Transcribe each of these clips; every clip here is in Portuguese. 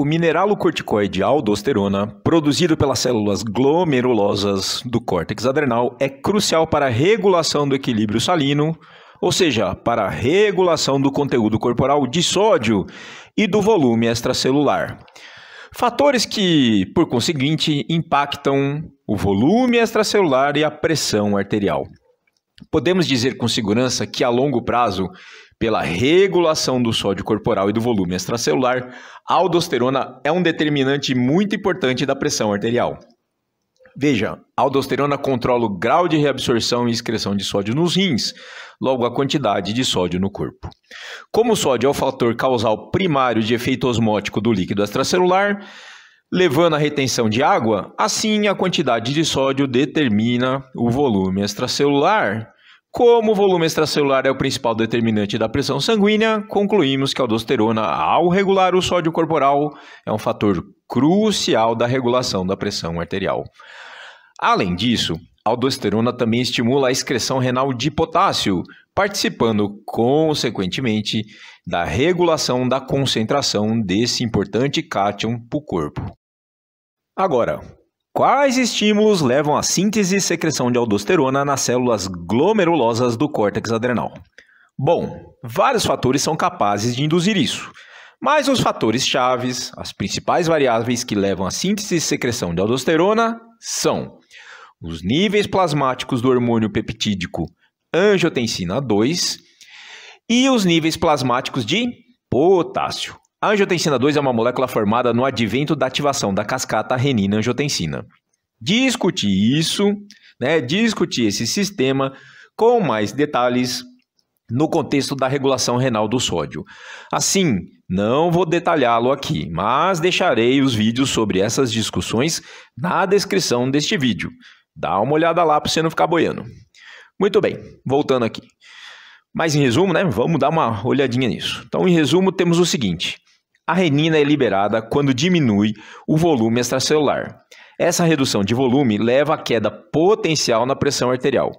O mineralocorticoide aldosterona, produzido pelas células glomerulosas do córtex adrenal, é crucial para a regulação do equilíbrio salino, ou seja, para a regulação do conteúdo corporal de sódio e do volume extracelular. Fatores que, por conseguinte, impactam o volume extracelular e a pressão arterial. Podemos dizer com segurança que a longo prazo pela regulação do sódio corporal e do volume extracelular, a aldosterona é um determinante muito importante da pressão arterial. Veja, a aldosterona controla o grau de reabsorção e excreção de sódio nos rins, logo a quantidade de sódio no corpo. Como o sódio é o fator causal primário de efeito osmótico do líquido extracelular, levando à retenção de água, assim a quantidade de sódio determina o volume extracelular como o volume extracelular é o principal determinante da pressão sanguínea, concluímos que a aldosterona, ao regular o sódio corporal, é um fator crucial da regulação da pressão arterial. Além disso, a aldosterona também estimula a excreção renal de potássio, participando, consequentemente, da regulação da concentração desse importante cátion para o corpo. Agora, Quais estímulos levam à síntese e secreção de aldosterona nas células glomerulosas do córtex adrenal? Bom, vários fatores são capazes de induzir isso, mas os fatores chaves, as principais variáveis que levam à síntese e secreção de aldosterona são os níveis plasmáticos do hormônio peptídico angiotensina 2 e os níveis plasmáticos de potássio. A angiotensina 2 é uma molécula formada no advento da ativação da cascata renina-angiotensina. Discutir isso, né, discutir esse sistema com mais detalhes no contexto da regulação renal do sódio. Assim, não vou detalhá-lo aqui, mas deixarei os vídeos sobre essas discussões na descrição deste vídeo. Dá uma olhada lá para você não ficar boiando. Muito bem, voltando aqui. Mas em resumo, né, vamos dar uma olhadinha nisso. Então, em resumo, temos o seguinte: a renina é liberada quando diminui o volume extracelular. Essa redução de volume leva à queda potencial na pressão arterial.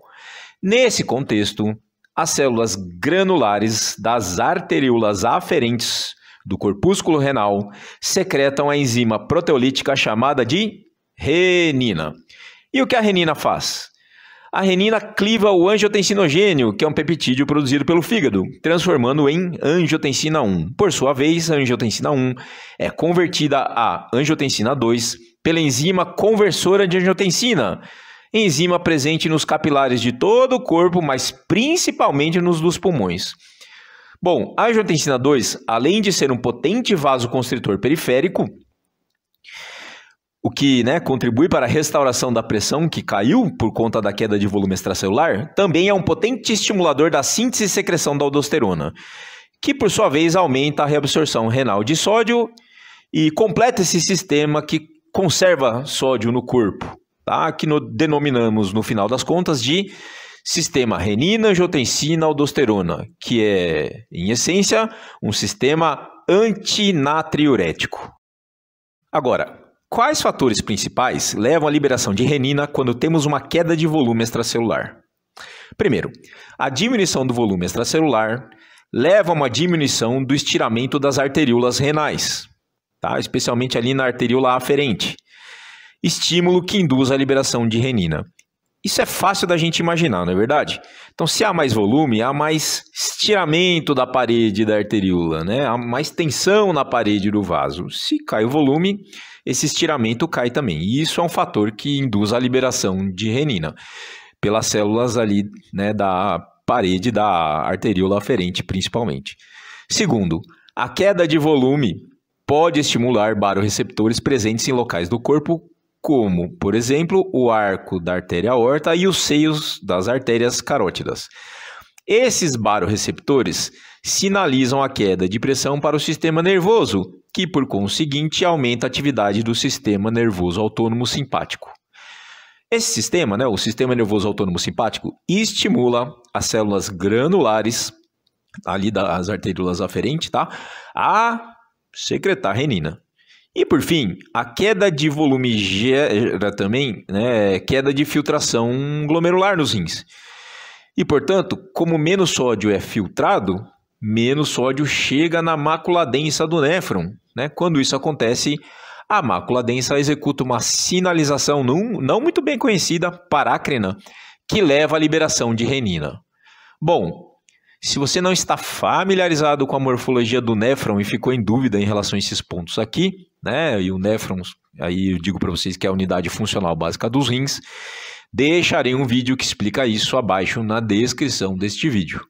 Nesse contexto, as células granulares das arteríolas aferentes do corpúsculo renal secretam a enzima proteolítica chamada de renina. E o que a renina faz? A renina cliva o angiotensinogênio, que é um peptídeo produzido pelo fígado, transformando em angiotensina 1. Por sua vez, a angiotensina 1 é convertida a angiotensina 2 pela enzima conversora de angiotensina, enzima presente nos capilares de todo o corpo, mas principalmente nos dos pulmões. Bom, a angiotensina 2, além de ser um potente vasoconstritor periférico, o que né, contribui para a restauração da pressão que caiu por conta da queda de volume extracelular, também é um potente estimulador da síntese e secreção da aldosterona, que por sua vez aumenta a reabsorção renal de sódio e completa esse sistema que conserva sódio no corpo, tá? que no, denominamos no final das contas de sistema renina, angiotensina, aldosterona, que é, em essência, um sistema antinatriurético. Agora, Quais fatores principais levam à liberação de renina quando temos uma queda de volume extracelular? Primeiro, a diminuição do volume extracelular leva a uma diminuição do estiramento das arteríolas renais, tá? especialmente ali na arteríola aferente, estímulo que induz a liberação de renina. Isso é fácil da gente imaginar, não é verdade? Então, se há mais volume, há mais estiramento da parede da arteríola, né? há mais tensão na parede do vaso. Se cai o volume, esse estiramento cai também. E isso é um fator que induz a liberação de renina pelas células ali né, da parede da arteríola aferente, principalmente. Segundo, a queda de volume pode estimular baroreceptores presentes em locais do corpo, como, por exemplo, o arco da artéria aorta e os seios das artérias carótidas. Esses baroreceptores sinalizam a queda de pressão para o sistema nervoso, que por conseguinte aumenta a atividade do sistema nervoso autônomo simpático. Esse sistema, né, o sistema nervoso autônomo simpático, estimula as células granulares ali das arteriolas aferentes, tá? A secretar renina. E por fim, a queda de volume gera também né, queda de filtração glomerular nos rins. E portanto, como menos sódio é filtrado, menos sódio chega na mácula densa do néfron. Né? Quando isso acontece, a mácula densa executa uma sinalização não, não muito bem conhecida, parácrina, que leva à liberação de renina. Bom, se você não está familiarizado com a morfologia do néfron e ficou em dúvida em relação a esses pontos aqui, né? E o néfron, aí eu digo para vocês que é a unidade funcional básica dos rins, deixarei um vídeo que explica isso abaixo na descrição deste vídeo.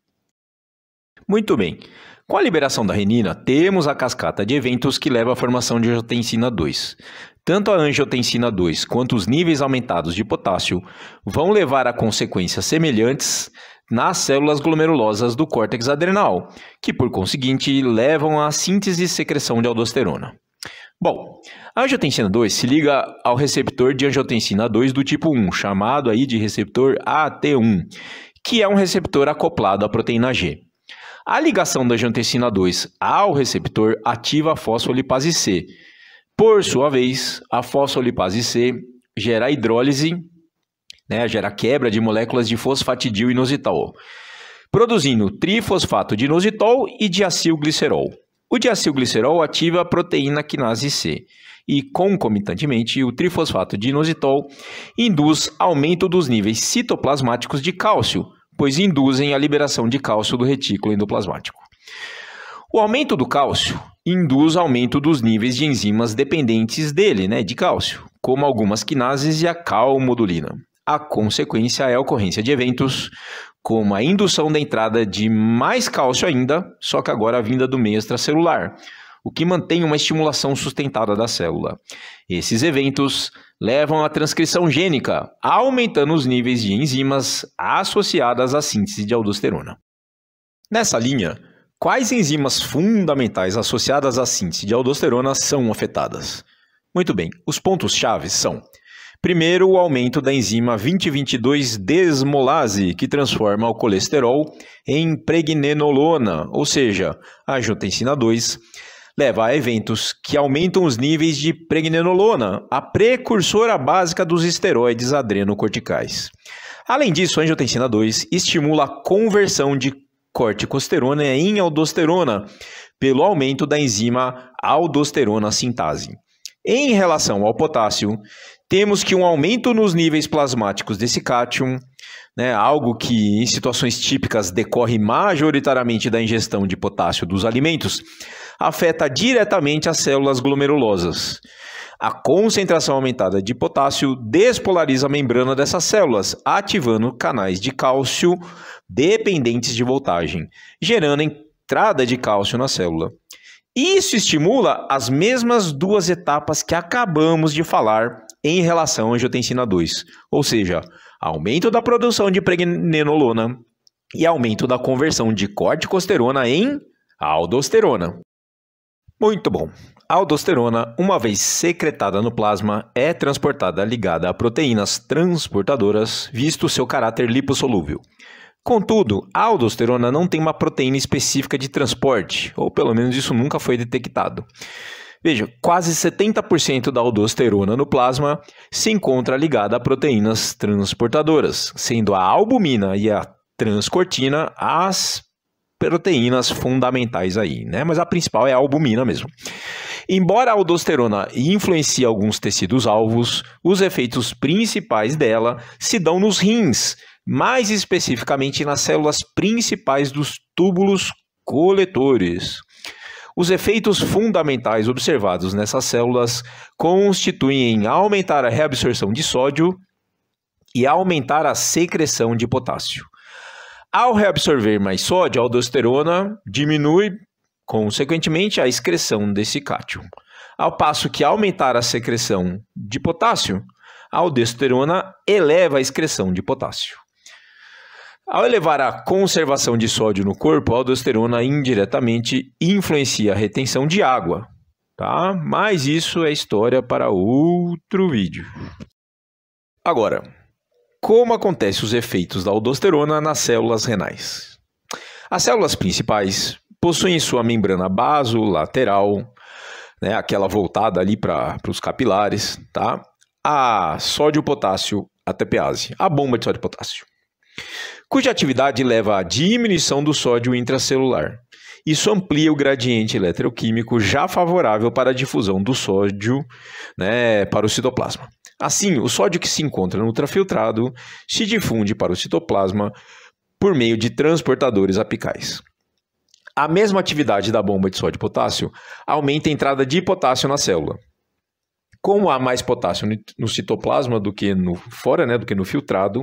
Muito bem. Com a liberação da renina, temos a cascata de eventos que leva à formação de angiotensina 2. Tanto a angiotensina 2 quanto os níveis aumentados de potássio vão levar a consequências semelhantes nas células glomerulosas do córtex adrenal, que por conseguinte levam à síntese e secreção de aldosterona. Bom, a angiotensina 2 se liga ao receptor de angiotensina 2 do tipo 1, chamado aí de receptor AT1, que é um receptor acoplado à proteína G. A ligação da angiotensina 2 ao receptor ativa a fosfolipase C. Por sua vez, a fosfolipase C gera hidrólise, né, gera quebra de moléculas de fosfatidil inositol, produzindo trifosfato de inositol e diacilglicerol. O diacilglicerol ativa a proteína quinase C e, concomitantemente, o trifosfato de inositol induz aumento dos níveis citoplasmáticos de cálcio, pois induzem a liberação de cálcio do retículo endoplasmático. O aumento do cálcio induz aumento dos níveis de enzimas dependentes dele, né, de cálcio, como algumas quinases e a calmodulina. A consequência é a ocorrência de eventos como a indução da entrada de mais cálcio ainda, só que agora vinda do meio extracelular, o que mantém uma estimulação sustentada da célula. Esses eventos levam à transcrição gênica, aumentando os níveis de enzimas associadas à síntese de aldosterona. Nessa linha, quais enzimas fundamentais associadas à síntese de aldosterona são afetadas? Muito bem, os pontos-chave são Primeiro, o aumento da enzima 2022 desmolase, que transforma o colesterol em pregnenolona, ou seja, a angiotensina 2, leva a eventos que aumentam os níveis de pregnenolona, a precursora básica dos esteroides adrenocorticais. Além disso, a angiotensina 2 estimula a conversão de corticosterona em aldosterona pelo aumento da enzima aldosterona sintase. Em relação ao potássio, temos que um aumento nos níveis plasmáticos desse cátion, né, algo que em situações típicas decorre majoritariamente da ingestão de potássio dos alimentos, afeta diretamente as células glomerulosas. A concentração aumentada de potássio despolariza a membrana dessas células, ativando canais de cálcio dependentes de voltagem, gerando entrada de cálcio na célula. Isso estimula as mesmas duas etapas que acabamos de falar em relação à angiotensina 2, ou seja, aumento da produção de pregnenolona e aumento da conversão de corticosterona em aldosterona. Muito bom. A aldosterona, uma vez secretada no plasma, é transportada ligada a proteínas transportadoras, visto seu caráter lipossolúvel. Contudo, a aldosterona não tem uma proteína específica de transporte, ou pelo menos isso nunca foi detectado. Veja, quase 70% da aldosterona no plasma se encontra ligada a proteínas transportadoras, sendo a albumina e a transcortina as proteínas fundamentais aí, né? Mas a principal é a albumina mesmo. Embora a aldosterona influencie alguns tecidos alvos, os efeitos principais dela se dão nos rins, mais especificamente nas células principais dos túbulos coletores. Os efeitos fundamentais observados nessas células constituem em aumentar a reabsorção de sódio e aumentar a secreção de potássio. Ao reabsorver mais sódio, a aldosterona diminui, consequentemente, a excreção desse cátion. Ao passo que aumentar a secreção de potássio, a aldosterona eleva a excreção de potássio. Ao elevar a conservação de sódio no corpo, a aldosterona indiretamente influencia a retenção de água, tá? Mas isso é história para outro vídeo. Agora, como acontecem os efeitos da aldosterona nas células renais. As células principais possuem sua membrana basolateral, né, aquela voltada ali para os capilares, tá? A sódio-potássio ATPase, a bomba de sódio-potássio, cuja atividade leva à diminuição do sódio intracelular. Isso amplia o gradiente eletroquímico já favorável para a difusão do sódio né, para o citoplasma. Assim, o sódio que se encontra no ultrafiltrado se difunde para o citoplasma por meio de transportadores apicais. A mesma atividade da bomba de sódio e potássio aumenta a entrada de potássio na célula. Como há mais potássio no citoplasma do que no fora, né, do que no filtrado,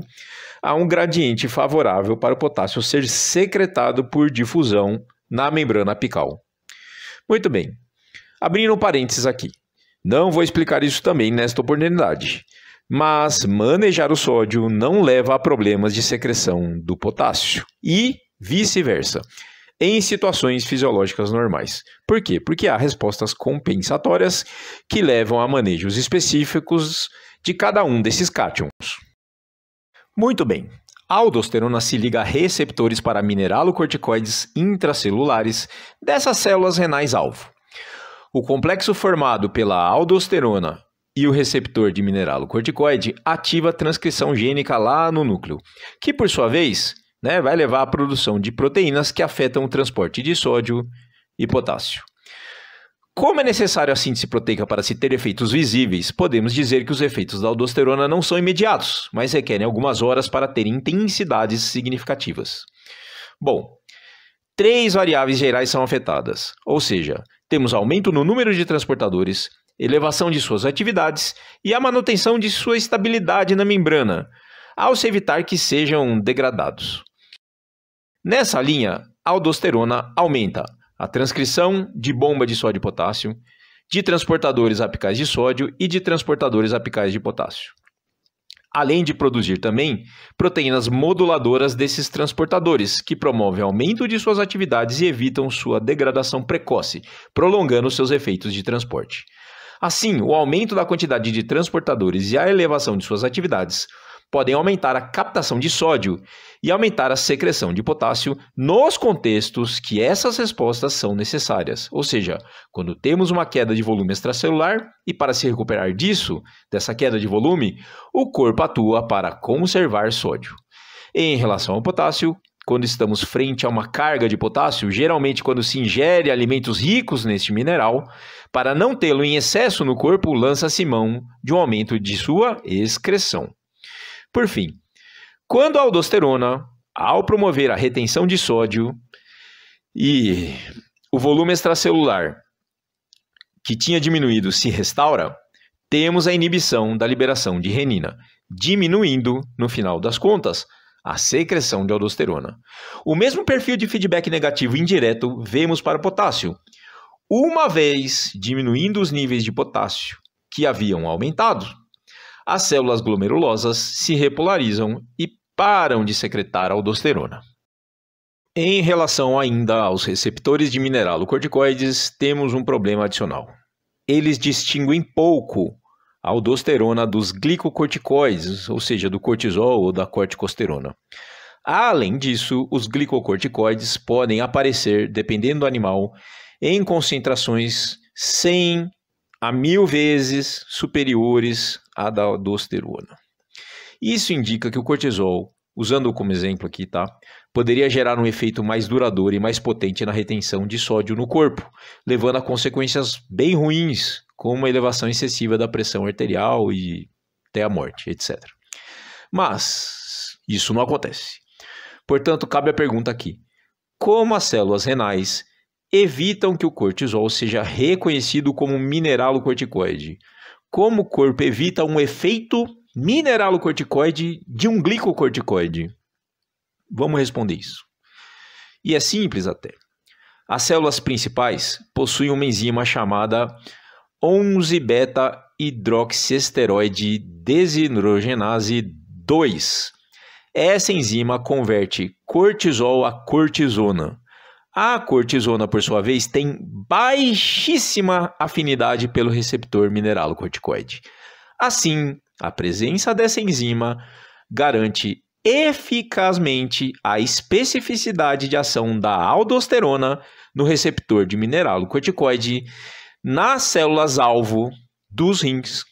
há um gradiente favorável para o potássio ser secretado por difusão na membrana apical. Muito bem. Abrindo um parênteses aqui. Não vou explicar isso também nesta oportunidade. Mas manejar o sódio não leva a problemas de secreção do potássio e vice-versa, em situações fisiológicas normais. Por quê? Porque há respostas compensatórias que levam a manejos específicos de cada um desses cátions. Muito bem. A aldosterona se liga a receptores para mineralocorticoides intracelulares dessas células renais alvo. O complexo formado pela aldosterona e o receptor de mineralocorticoide ativa a transcrição gênica lá no núcleo, que por sua vez né, vai levar à produção de proteínas que afetam o transporte de sódio e potássio. Como é necessário a síntese proteica para se ter efeitos visíveis, podemos dizer que os efeitos da aldosterona não são imediatos, mas requerem algumas horas para ter intensidades significativas. Bom, três variáveis gerais são afetadas, ou seja, temos aumento no número de transportadores, elevação de suas atividades e a manutenção de sua estabilidade na membrana, ao se evitar que sejam degradados. Nessa linha, a aldosterona aumenta a transcrição de bomba de sódio e potássio, de transportadores apicais de sódio e de transportadores apicais de potássio além de produzir também proteínas moduladoras desses transportadores, que promovem aumento de suas atividades e evitam sua degradação precoce, prolongando seus efeitos de transporte. Assim, o aumento da quantidade de transportadores e a elevação de suas atividades podem aumentar a captação de sódio e aumentar a secreção de potássio nos contextos que essas respostas são necessárias, ou seja, quando temos uma queda de volume extracelular e para se recuperar disso, dessa queda de volume, o corpo atua para conservar sódio. Em relação ao potássio, quando estamos frente a uma carga de potássio, geralmente quando se ingere alimentos ricos neste mineral, para não tê-lo em excesso no corpo, lança-se mão de um aumento de sua excreção. Por fim, quando a aldosterona, ao promover a retenção de sódio e o volume extracelular que tinha diminuído se restaura, temos a inibição da liberação de renina, diminuindo, no final das contas, a secreção de aldosterona. O mesmo perfil de feedback negativo indireto vemos para o potássio. Uma vez diminuindo os níveis de potássio que haviam aumentado, as células glomerulosas se repolarizam e param de secretar aldosterona. Em relação ainda aos receptores de mineralocorticoides, temos um problema adicional. Eles distinguem pouco a aldosterona dos glicocorticoides, ou seja, do cortisol ou da corticosterona. Além disso, os glicocorticoides podem aparecer, dependendo do animal, em concentrações 100 a mil vezes superiores a da aldosterona. Isso indica que o cortisol, usando como exemplo aqui, tá, poderia gerar um efeito mais duradouro e mais potente na retenção de sódio no corpo, levando a consequências bem ruins, como uma elevação excessiva da pressão arterial e até a morte, etc. Mas isso não acontece. Portanto, cabe a pergunta aqui: como as células renais evitam que o cortisol seja reconhecido como mineralocorticoide? corticoide? como o corpo evita um efeito mineralocorticoide de um glicocorticoide? Vamos responder isso. E é simples até. As células principais possuem uma enzima chamada 11-beta-hidroxiesteroide desidrogenase 2. Essa enzima converte cortisol a cortisona, a cortisona, por sua vez, tem baixíssima afinidade pelo receptor mineralocorticoide. Assim, a presença dessa enzima garante eficazmente a especificidade de ação da aldosterona no receptor de mineralocorticoide nas células-alvo dos rins